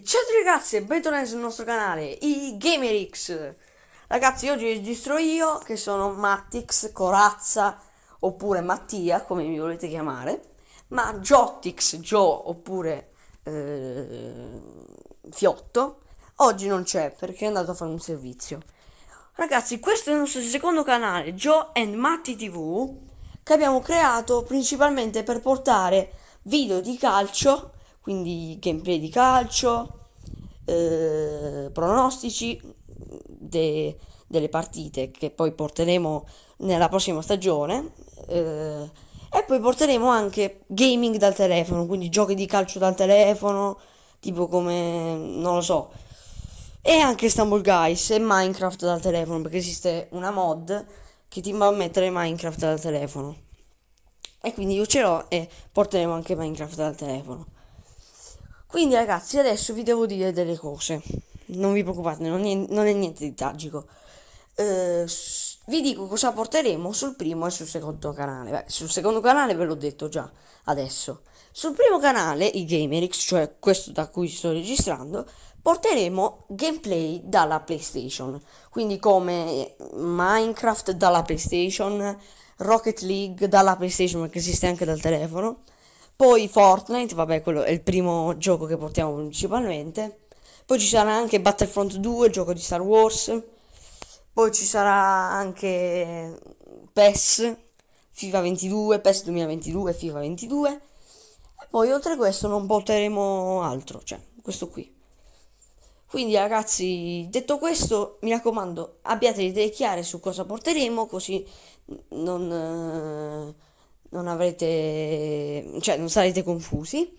E ciao ragazzi e bentornati sul nostro canale, i GamerX Ragazzi oggi registro io che sono Mattix, Corazza oppure Mattia come mi volete chiamare Ma Giottix, Gio oppure eh, Fiotto Oggi non c'è perché è andato a fare un servizio Ragazzi questo è il nostro secondo canale, Gio and Matti TV Che abbiamo creato principalmente per portare video di calcio quindi gameplay di calcio, eh, pronostici de, delle partite che poi porteremo nella prossima stagione. Eh, e poi porteremo anche gaming dal telefono, quindi giochi di calcio dal telefono, tipo come, non lo so, e anche Stumble Guys e Minecraft dal telefono, perché esiste una mod che ti va a mettere Minecraft dal telefono. E quindi io ce l'ho e porteremo anche Minecraft dal telefono. Quindi ragazzi, adesso vi devo dire delle cose. Non vi preoccupate, non è, non è niente di tragico. Eh, vi dico cosa porteremo sul primo e sul secondo canale. Beh, sul secondo canale ve l'ho detto già adesso. Sul primo canale, i Gamerix, cioè questo da cui sto registrando, porteremo gameplay dalla PlayStation. Quindi come Minecraft dalla PlayStation, Rocket League dalla PlayStation, perché esiste anche dal telefono. Poi Fortnite, vabbè, quello è il primo gioco che portiamo principalmente. Poi ci sarà anche Battlefront 2, gioco di Star Wars. Poi ci sarà anche PES, FIFA 22, PES 2022, FIFA 22. E poi oltre a questo non porteremo altro, cioè questo qui. Quindi ragazzi, detto questo, mi raccomando, abbiate le idee chiare su cosa porteremo, così non... Eh non avrete, cioè non sarete confusi.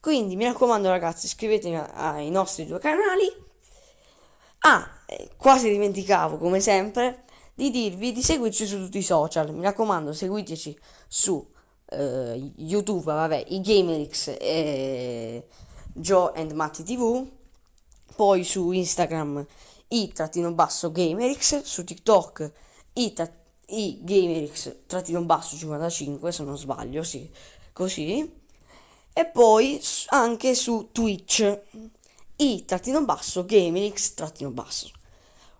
Quindi mi raccomando ragazzi, iscrivetevi ai nostri due canali. Ah, eh, quasi dimenticavo come sempre di dirvi di seguirci su tutti i social. Mi raccomando, seguiteci su eh, YouTube, vabbè, i Gamerix e Joe and Matti TV, poi su Instagram i-gamerix, su TikTok i-gamerix i GamerX trattino basso 55 se non sbaglio, sì, così. E poi anche su Twitch, i trattino basso GamerX trattino basso.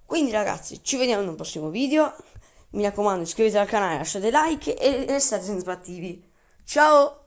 Quindi ragazzi, ci vediamo in un prossimo video. Mi raccomando, iscrivetevi al canale, lasciate like e restate sempre attivi. Ciao!